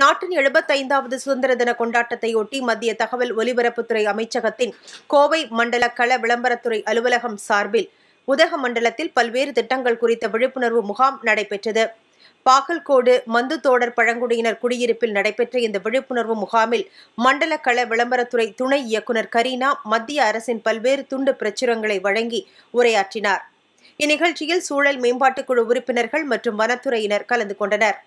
நாட்டின் எழுபத்தைந்தாவது சுதந்திர தின கொண்டாட்டத்தையொட்டி மத்திய தகவல் ஒலிபரப்புத்துறை அமைச்சகத்தின் கோவை மண்டல கள விளம்பரத்துறை அலுவலகம் சார்பில் உதக மண்டலத்தில் பல்வேறு திட்டங்கள் குறித்த விழிப்புணர்வு முகாம் நடைபெற்றது பாகல்கோடு மந்துதோடர் பழங்குடியினர் குடியிருப்பில் நடைபெற்ற இந்த விழிப்புணர்வு முகாமில் மண்டல கள விளம்பரத்துறை துணை இயக்குநர் கரீனா மத்திய அரசின் பல்வேறு துண்டு பிரச்சுரங்களை வழங்கி உரையாற்றினார் இந்நிகழ்ச்சியில் சூழல் மேம்பாட்டுக்குழு உறுப்பினர்கள் மற்றும் வனத்துறையினர் கலந்து கொண்டனர்